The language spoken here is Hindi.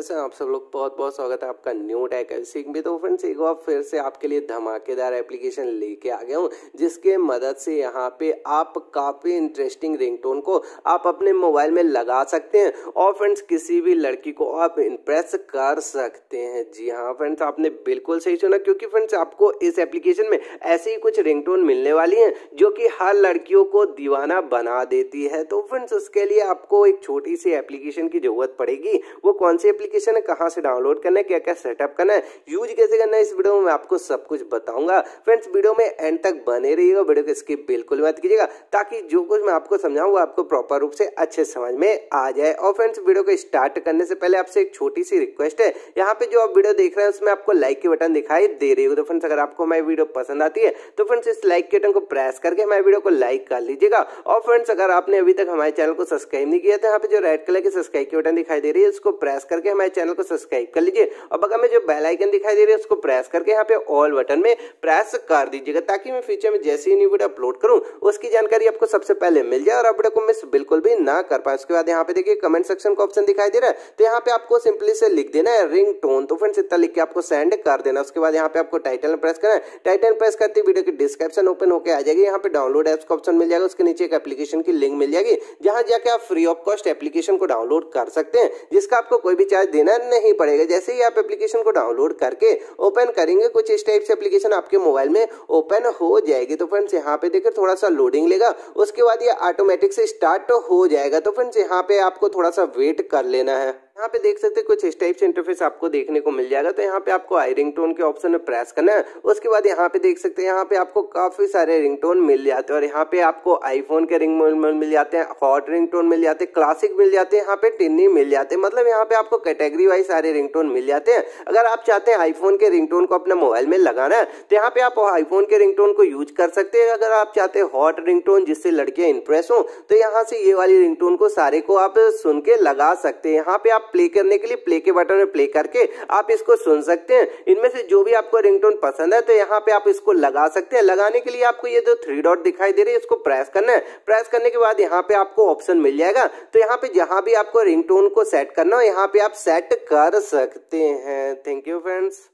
कैसे हैं आप सब लोग बहुत बहुत स्वागत है आपका न्यू टैक सिंह भी तो फ्रेंड्स एक बार फिर से आपके लिए धमाकेदार एप्लीकेशन लेके आ गया हूँ जिसके मदद से यहाँ पे आप काफ़ी इंटरेस्टिंग रिंगटोन को आप अपने मोबाइल में लगा सकते हैं और फ्रेंड्स किसी भी लड़की को आप इम्प्रेस कर सकते हैं जी हाँ फ्रेंड्स आपने बिल्कुल सही सुना क्योंकि फ्रेंड्स आपको इस एप्लीकेशन में ऐसी ही कुछ रिंग मिलने वाली हैं जो कि हर लड़कियों को दीवाना बना देती है तो फ्रेंड्स उसके लिए आपको एक छोटी सी एप्लीकेशन की जरूरत पड़ेगी वो कौन सी एप्लीकेशन है कहाँ से डाउनलोड करना है क्या क्या सेटअप करना है यूज कैसे करना है इस वीडियो में मैं आपको सब कुछ बताऊंगा फ्रेंड्स वीडियो में एंड तक बने रहिएगा वीडियो को स्किप बिल्कुल मत कीजिएगा ताकि जो कुछ मैं आपको वो आपको प्रॉपर रूप से अच्छे समझ में आ जाए और फ्रेंड्स वीडियो को स्टार्ट करने से पहले आपसे एक छोटी सी रिक्वेस्ट है यहाँ पे जो आप वीडियो देख रहे हैं उसमें आपको लाइक के बटन दिखाई दे रही हो तो फ्रेंड्स अगर आपको हमारी वीडियो पसंद आती है तो फ्रेंड्स इस लाइक के बटन को प्रेस करके हमारे वीडियो को लाइक कर लीजिएगा और फ्रेंड्स अगर आपने अभी तक हमारे चैनल को सब्सक्राइब नहीं किया तो यहाँ पे जो रेड कलर की सब्सक्राइब की बटन दिखाई दे रही है उसको प्रेस करके हमारे चैनल को सब्सक्राइब कर लीजिए और बगल में जो बेल आइकन दिखाई दे रही है उसको प्रेस करके यहाँ पे ऑल बटन में प्रेस कर दीजिएगा ताकि मैं फ्यूचर में जैसे ही न्यू वीडियो अपलोड करूँ उसकी जानकारी आपको सबसे पहले मिल जाए और आप वीडियो को मिस बिल्कुल भी ना कर पाए उसके बाद यहाँ पे देखिए कमेंट सेक्शन का ऑप्शन दिखाई दे रहा है तो यहाँ पे आपको सिंपली से लिख देना है रिंग टोन तो फ्रेंड्स इतना लिख के आपको सेंड कर देना उसके बाद यहाँ पे आपको टाइटल प्रेस करना है टाइटल प्रेस करते वीडियो की डिस्क्रिप्शन ओपन होकर आ जाएगी यहाँ पे डाउनलोड एप्स का ऑप्शन मिल जाएगा उसके नीचे एक एप्लीकेशन की लिंक मिल जाएगी जहां जाके आप फ्री ऑफ कॉस्ट एप्लीकेशन को डाउनलोड कर सकते हैं जिसका आपको कोई भी चार्ज देना नहीं पड़ेगा जैसे ही आप एप्लीकेशन को डाउनलोड करके ओपन करेंगे कुछ इस टाइप से एप्लीकेशन आपके मोबाइल में ओपन हो जाएगी तो फ्रेंड्स यहाँ पे देखिए थोड़ा सा लोडिंग लेगा उसके बाद ये ऑटोमेटिक से स्टार्ट हो जाएगा तो फ्रेंड्स यहाँ पे आपको थोड़ा सा वेट कर लेना है यहाँ पे देख सकते हैं कुछ इस टाइप से इंटरफेस आपको देखने को मिल जाएगा तो यहाँ पे आपको आई रिंग टोन के ऑप्शन में प्रेस करना है उसके बाद यहाँ पे देख सकते हैं यहाँ पे आपको काफी सारे रिंगटोन मिल जाते हैं और यहाँ पे आपको आईफोन के रिंग मिल जाते हैं हॉट रिंगटोन मिल जाते हैं क्लासिक मिल जाते हैं यहाँ पे टिन्नी मिल जाते हैं मतलब यहाँ पे आपको कैटेगरी वाइज सारे रिंगटोन मिल जाते हैं अगर आप चाहते हैं आईफोन के रिंगटोन को अपने मोबाइल में लगाना है तो यहाँ पे आप आईफोन के रिंगटोन को यूज कर सकते हैं अगर आप चाहते हैं हॉट रिंगटोन जिससे लड़कियां इंप्रेस हो तो यहाँ से ये वाली रिंगटोन को सारे को आप सुन के लगा सकते हैं यहाँ पे आप प्ले करने के लिए प्ले के बटन में प्ले करके आप इसको सुन सकते हैं इनमें से जो भी आपको रिंगटोन पसंद है तो यहाँ पे आप इसको लगा सकते हैं लगाने के लिए आपको ये जो थ्री डॉट दिखाई दे रही है इसको प्रेस करना है प्रेस करने के बाद यहाँ पे आपको ऑप्शन मिल जाएगा तो यहाँ पे जहां भी आपको रिंगटोन को सेट करना हो यहाँ पे आप सेट कर सकते हैं थैंक यू फ्रेंड्स